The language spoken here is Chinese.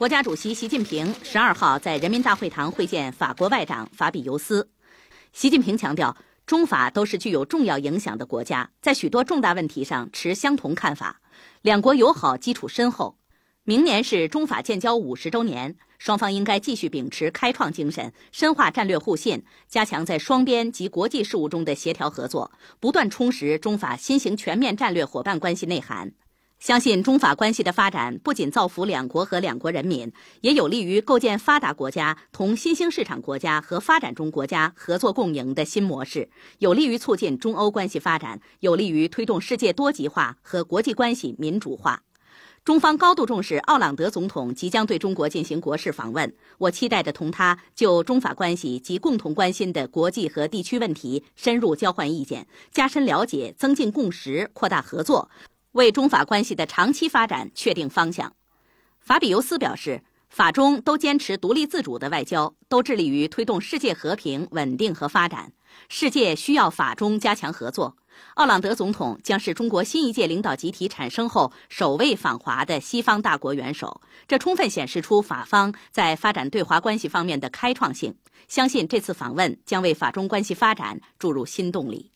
国家主席习近平十二号在人民大会堂会见法国外长法比尤斯。习近平强调，中法都是具有重要影响的国家，在许多重大问题上持相同看法，两国友好基础深厚。明年是中法建交五十周年，双方应该继续秉持开创精神，深化战略互信，加强在双边及国际事务中的协调合作，不断充实中法新型全面战略伙伴关系内涵。相信中法关系的发展不仅造福两国和两国人民，也有利于构建发达国家同新兴市场国家和发展中国家合作共赢的新模式，有利于促进中欧关系发展，有利于推动世界多极化和国际关系民主化。中方高度重视奥朗德总统即将对中国进行国事访问，我期待着同他就中法关系及共同关心的国际和地区问题深入交换意见，加深了解，增进共识，扩大合作。为中法关系的长期发展确定方向，法比尤斯表示，法中都坚持独立自主的外交，都致力于推动世界和平、稳定和发展。世界需要法中加强合作。奥朗德总统将是中国新一届领导集体产生后首位访华的西方大国元首，这充分显示出法方在发展对华关系方面的开创性。相信这次访问将为法中关系发展注入新动力。